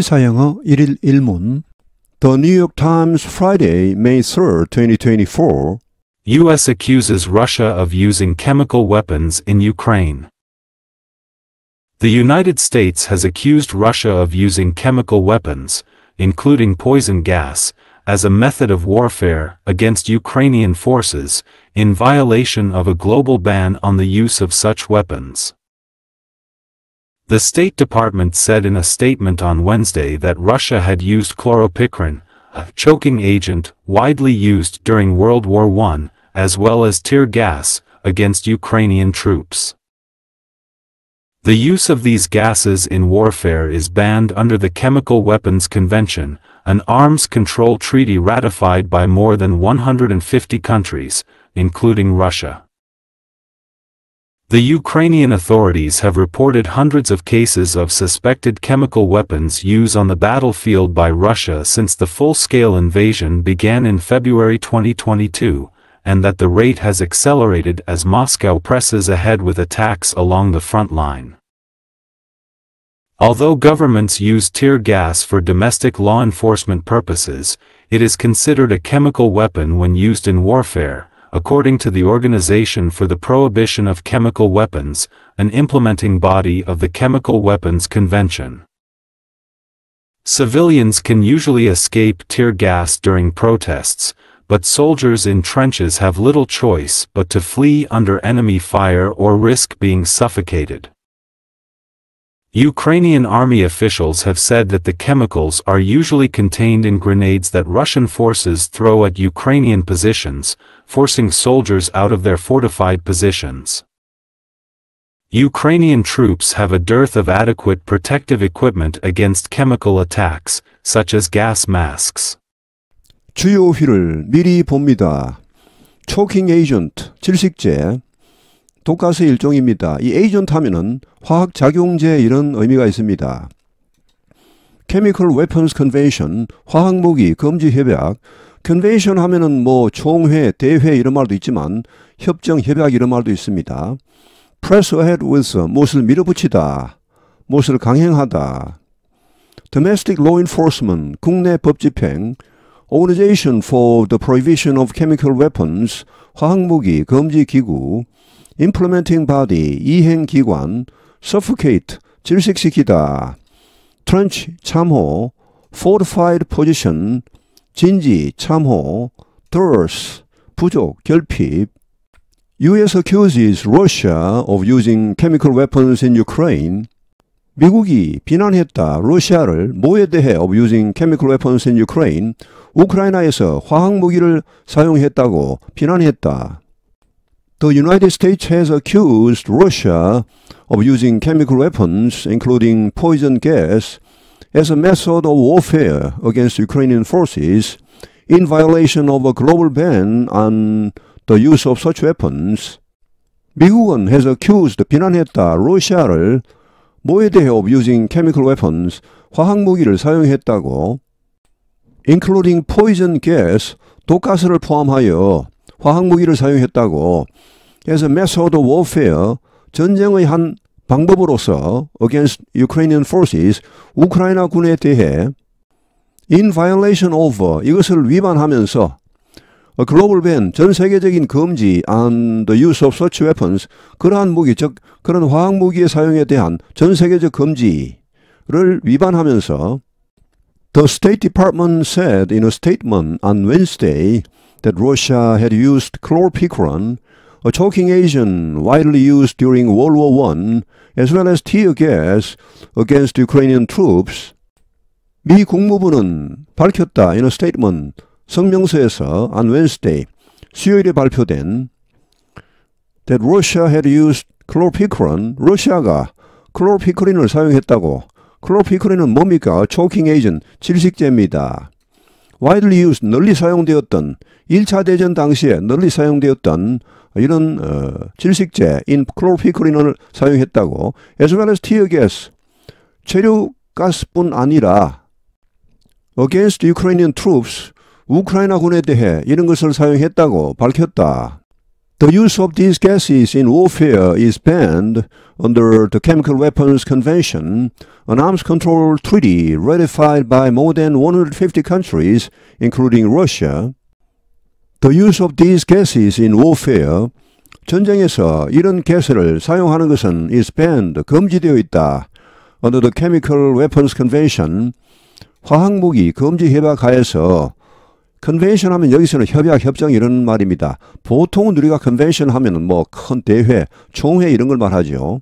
시사영어 1일 1문 The New York Times Friday, May 3, 2024 U.S. accuses Russia of using chemical weapons in Ukraine. The United States has accused Russia of using chemical weapons, including poison gas, as a method of warfare against Ukrainian forces, in violation of a global ban on the use of such weapons. The State Department said in a statement on Wednesday that Russia had used chloropicrin, a choking agent widely used during World War I, as well as tear gas, against Ukrainian troops. The use of these gases in warfare is banned under the Chemical Weapons Convention, an arms control treaty ratified by more than 150 countries, including Russia. The Ukrainian authorities have reported hundreds of cases of suspected chemical weapons use on the battlefield by Russia since the full-scale invasion began in February 2022, and that the rate has accelerated as Moscow presses ahead with attacks along the front line. Although governments use tear gas for domestic law enforcement purposes, it is considered a chemical weapon when used in warfare, according to the Organization for the Prohibition of Chemical Weapons, an implementing body of the Chemical Weapons Convention. Civilians can usually escape tear gas during protests, but soldiers in trenches have little choice but to flee under enemy fire or risk being suffocated. Ukrainian army officials have said that the chemicals are usually contained in grenades that Russian forces throw at Ukrainian positions, forcing soldiers out of their fortified positions. Ukrainian troops have a dearth of adequate protective equipment against chemical attacks, such as gas masks. 주요 어휘를 미리 봅니다. 초킹 에이전트, 질식제, 독가스의 일종입니다. 이 에이전트 하면은 화학 작용제 이런 의미가 있습니다. 케미컬 웨펀스 컨벤션, 화학 무기 금지 협약. 컨벤션 하면은 뭐 총회, 대회 이런 말도 있지만 협정, 협약 이런 말도 있습니다. press ahead with 무엇을 밀어붙이다. 무엇을 강행하다. domestic law enforcement 국내 법 집행 Organization for the Prohibition of Chemical Weapons 화학무기 금지 기구 implementing body 이행 기관 suffocate 질식시키다 trench 참호 fortified position 진지 참호 thirst 부족 결핍 US accuses Russia of using chemical weapons in Ukraine. 미국이 비난했다. 러시아를 뭐에 대해 of using chemical weapons in Ukraine? 우크라이나에서 화학 무기를 사용했다고 비난했다. The United States has accused Russia of using chemical weapons, including poison gas, as a method of warfare against Ukrainian forces in violation of a global ban on the use of such weapons. 미국은 has accused 비난했다 러시아를 모에 대해 of using chemical weapons 화학무기를 사용했다고 including poison gas 독가스를 포함하여 화학 무기를 사용했다고 해서 메소드 워페어 전쟁의 한 방법으로서 against Ukrainian forces 우크라이나 군에 대해 in violation of 이것을 위반하면서 a global ban 전 세계적인 금지 on the use of such weapons 그러한 무기 즉 그런 화학 무기의 사용에 대한 전 세계적 금지를 위반하면서 The State Department said in a statement on Wednesday that Russia had used chlorpicron, a choking agent widely used during World War I, as well as tear gas against Ukrainian troops. 미 국무부는 밝혔다 in a statement 성명서에서 on Wednesday 수요일에 발표된 that Russia had used chlorpicron, 러시아가 클로피크린을 사용했다고. 클로피크린은 뭡니까? 초킹 에이전, 질식제입니다. widely used, 널리 사용되었던 1차 대전 당시에 널리 사용되었던 이런 어, 질식제인 클로피크린을 사용했다고 as well as tear gas 체류가스뿐 아니라 against Ukrainian troops 우크라이나군에 대해 이런 것을 사용했다고 밝혔다. The use of these gases in warfare is banned under the Chemical Weapons Convention, an arms control treaty ratified by more than 150 countries, including Russia, The use of these gases in warfare, 전쟁에서 이런 개스를 사용하는 것은 is banned, 금지되어 있다. Under the Chemical Weapons Convention, 화학무기 금지 협약하에서 컨벤션 하면 여기서는 협약, 협정 이런 말입니다. 보통은 우리가 컨벤션 하면 뭐큰 대회, 총회 이런 걸 말하죠.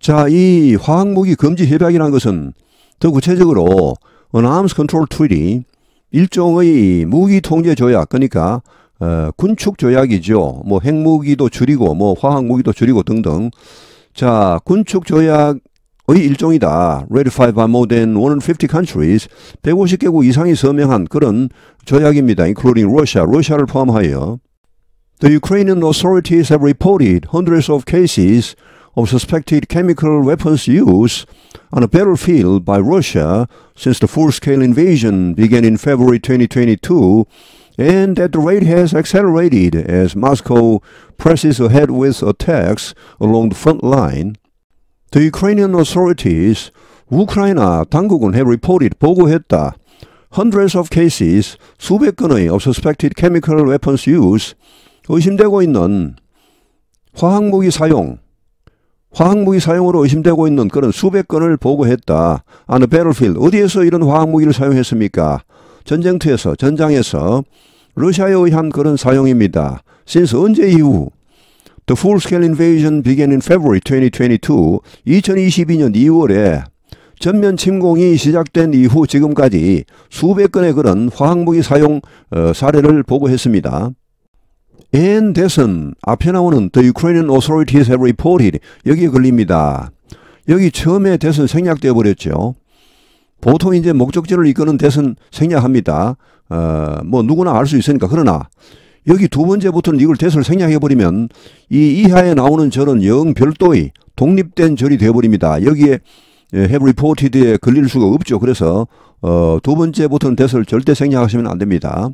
자, 이 화학무기 금지 협약이라는 것은 더 구체적으로 An Arms Control Treaty, 일종의 무기 통제 조약 그러니까 어, 군축 조약이죠. 뭐 핵무기도 줄이고 뭐 화학 무기도 줄이고 등등. 자, 군축 조약의 일종이다. Ratified by more than 150 countries. 150개국 이상이 서명한 그런 조약입니다. including Russia, 러시아를 포함하여 The Ukrainian authorities have reported hundreds of cases of suspected chemical weapons use on a battlefield by Russia since the full-scale invasion began in February 2022 and that the rate has accelerated as Moscow presses ahead with attacks along the front line. The Ukrainian authorities, Ukraine 당국은 have reported 보고했다. Hundreds of cases, 수백 건의 of suspected chemical weapons use, 의심되고 있는 화학무기 사용, 화학무기 사용으로 의심되고 있는 그런 수백 건을 보고했다. 아는 베를필 어디에서 이런 화학무기를 사용했습니까? 전쟁터에서 전장에서 러시아에 의한 그런 사용입니다. since 언제 이후 The full-scale invasion began in February 2022. 2022년 2월에 전면 침공이 시작된 이후 지금까지 수백 건의 그런 화학무기 사용 어, 사례를 보고했습니다. and t h a t 앞에 나오는 the Ukrainian authorities have reported 여기에 걸립니다. 여기 처음에 대선 생략되어 버렸죠. 보통 이제 목적지를 이끄는 대선 생략합니다. 어, 뭐 누구나 알 수 있으니까 그러나 여기 두 번째부터는 이걸 대을 생략해버리면 이 이하에 나오는 절은 영 별도의 독립된 절이 되어버립니다. 여기에 예, have reported에 걸릴 수가 없죠. 그래서 어, 두 번째부터는 대을 절대 생략하시면 안 됩니다.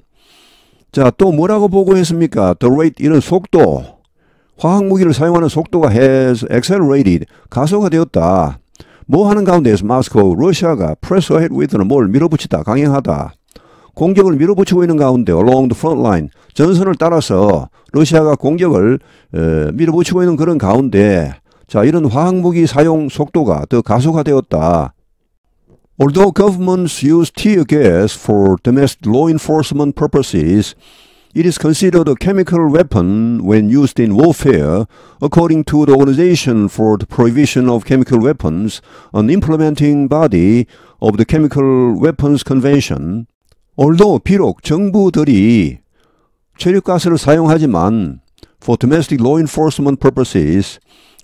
자, 또 뭐라고 보고했습니까? The rate, 이런 속도. 화학무기를 사용하는 속도가 has accelerated, 가속화 되었다. 뭐 하는 가운데에서 마스코, 러시아가 press ahead with는 뭘 밀어붙이다, 강행하다. 공격을 밀어붙이고 있는 가운데 along the front line, 전선을 따라서 러시아가 공격을 에, 밀어붙이고 있는 그런 가운데 자 이런 화학무기 사용 속도가 더 가속화되었다. Although governments use tear gas for domestic law enforcement purposes, it is considered a chemical weapon when used in warfare, according to the Organization for the Prohibition of Chemical Weapons, an implementing body of the Chemical Weapons Convention. although 비록 정부들이 체류가스를 사용하지만 for domestic law enforcement purposes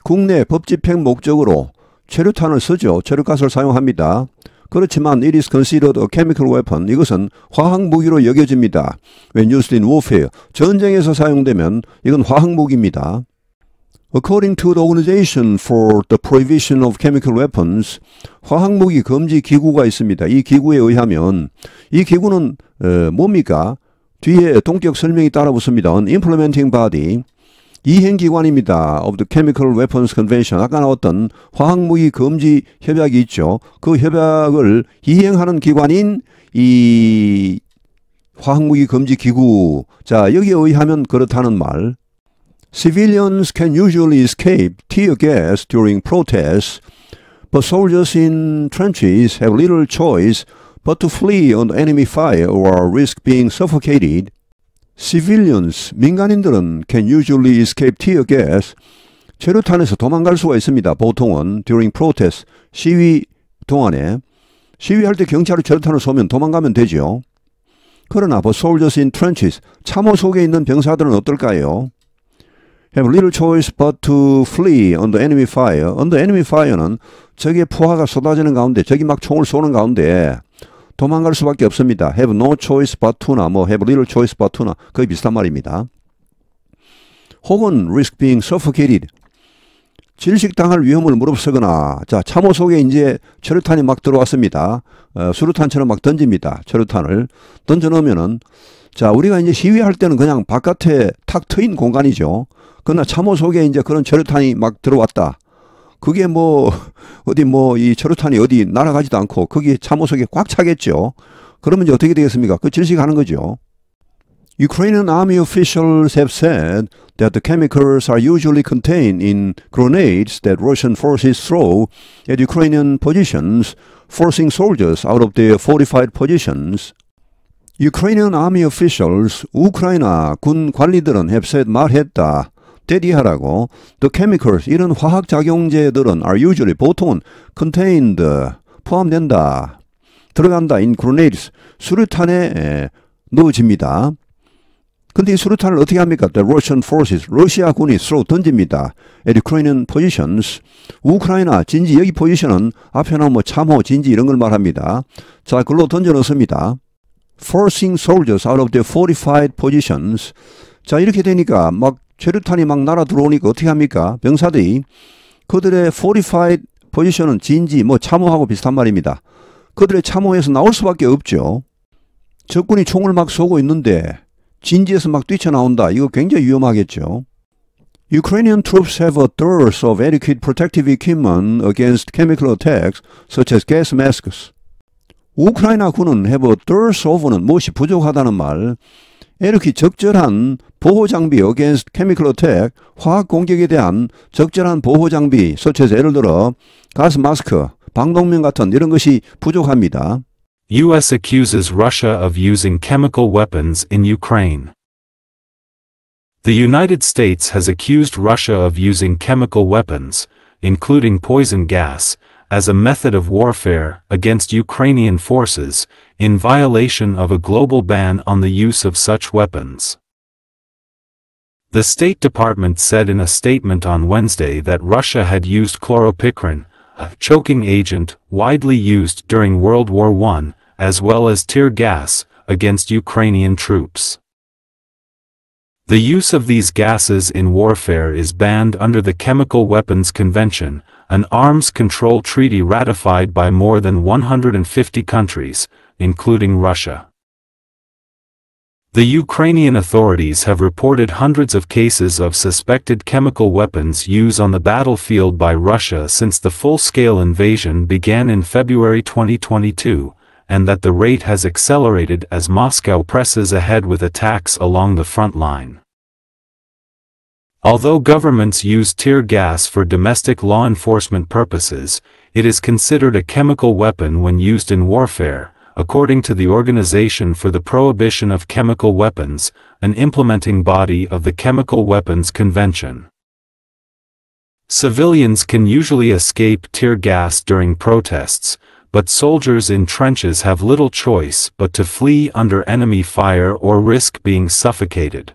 국내 법 집행 목적으로 체류탄을 쓰죠. 체류가스를 사용합니다. 그렇지만 it is considered a chemical weapon. 이것은 화학 무기로 여겨집니다. When used in warfare, 전쟁에서 사용되면 이건 화학 무기입니다. According to the Organization for the Prohibition of Chemical Weapons, 화학무기 금지 기구가 있습니다. 이 기구에 의하면 이 기구는 에, 뭡니까? 뒤에 동격 설명이 따라 붙습니다. An implementing body, 이행기관입니다. of the Chemical Weapons Convention. 아까 나왔던 화학무기 금지 협약이 있죠. 그 협약을 이행하는 기관인 이 화학무기 금지 기구. 자, 여기에 의하면 그렇다는 말. Civilians can usually escape tear gas during protests, but soldiers in trenches have little choice but to flee on enemy fire or risk being suffocated. civilians, 민간인들은 can usually escape tear gas, 최루탄에서 도망갈 수가 있습니다. 보통은 during protest, 시위 동안에 시위할 때 경찰이 최루탄을 쏘면 도망가면 되지요. 그러나 for soldiers in trenches, 참호 속에 있는 병사들은 어떨까요? have little choice but to flee under enemy fire. under enemy fire는 적의 포화가 쏟아지는 가운데, 적이 막 총을 쏘는 가운데 도망갈 수밖에 없습니다. have no choice but to나 뭐 have little choice but to나 거의 비슷한 말입니다. 혹은 risk being suffocated 질식당할 위험을 무릅쓰거나 자 참호 속에 이제 철탄이 막 들어왔습니다. 어, 수류탄처럼 막 던집니다. 철탄을 던져 놓으면은 자 우리가 이제 시위할 때는 그냥 바깥에 탁 트인 공간이죠. 그러나 참호 속에 이제 그런 철탄이 막 들어왔다. 그게 뭐 어디 뭐이 최루탄이 어디 날아가지도 않고 거기 참호석에 꽉 차겠죠. 그러면 이제 어떻게 되겠습니까? 그 질식하는 거죠. Ukrainian army officials have said that the chemicals are usually contained in grenades that Russian forces throw at Ukrainian positions, forcing soldiers out of their fortified positions. Ukrainian army officials, 우크라이나 군 관리들은 have said 말했다. 대리하라고 the chemicals 이런 화학 작용제들은 are usually 보통은 contained 포함된다 들어간다 in grenades 수류탄에 넣어집니다. 근데 이 수류탄을 어떻게 합니까? The Russian forces, 러시아 군이 쏘 던집니다. At Ukrainian positions, 우크라이나 진지 여기 포지션은 앞에 나온 뭐 참호, 진지 이런 걸 말합니다. 자, 글로 던져 넣습니다. Forcing soldiers out of their fortified positions. 자, 이렇게 되니까 막 최루탄이 막 날아 들어오니까 어떻게 합니까? 병사들이 그들의 fortified 포지션은 진지 뭐 참호하고 비슷한 말입니다. 그들의 참호에서 나올 수밖에 없죠. 적군이 총을 막 쏘고 있는데 진지에서 막 뛰쳐나온다. 이거 굉장히 위험하겠죠. Ukrainian troops have a dearth of adequate protective equipment against chemical attacks such as gas masks. 우크라이나 군은 have a dearth of는 무엇이 부족하다는 말. 이렇게 적절한 보호 장비 against chemical attack 화학 공격에 대한 적절한 보호 장비 예를 들어 가스 마스크, 방독면 같은 이런 것이 부족합니다. U.S. accuses Russia of using chemical weapons in Ukraine. The United States has accused Russia of using chemical weapons, including poison gas, as a method of warfare against Ukrainian forces, in violation of a global ban on the use of such weapons. The State Department said in a statement on Wednesday that Russia had used chloropicrin, a choking agent widely used during World War I, as well as tear gas, against Ukrainian troops. The use of these gases in warfare is banned under the Chemical Weapons Convention, an arms control treaty ratified by more than 150 countries, including Russia. The Ukrainian authorities have reported hundreds of cases of suspected chemical weapons used on the battlefield by Russia since the full-scale invasion began in February 2022, and that the rate has accelerated as Moscow presses ahead with attacks along the front line. Although governments use tear gas for domestic law enforcement purposes, it is considered a chemical weapon when used in warfare, according to the Organization for the Prohibition of Chemical Weapons, an implementing body of the Chemical Weapons Convention. Civilians can usually escape tear gas during protests, but soldiers in trenches have little choice but to flee under enemy fire or risk being suffocated.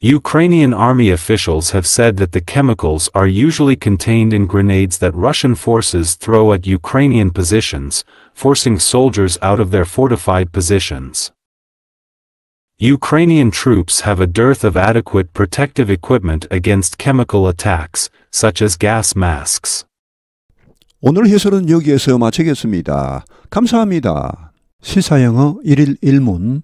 Ukrainian army officials have said that the chemicals are usually contained in grenades that Russian forces throw at Ukrainian positions, forcing soldiers out of their fortified positions. Ukrainian troops have a dearth of adequate protective equipment against chemical attacks, such as gas masks. 오늘 해설은 여기에서 마치겠습니다. 감사합니다. 시사영어 1일 1문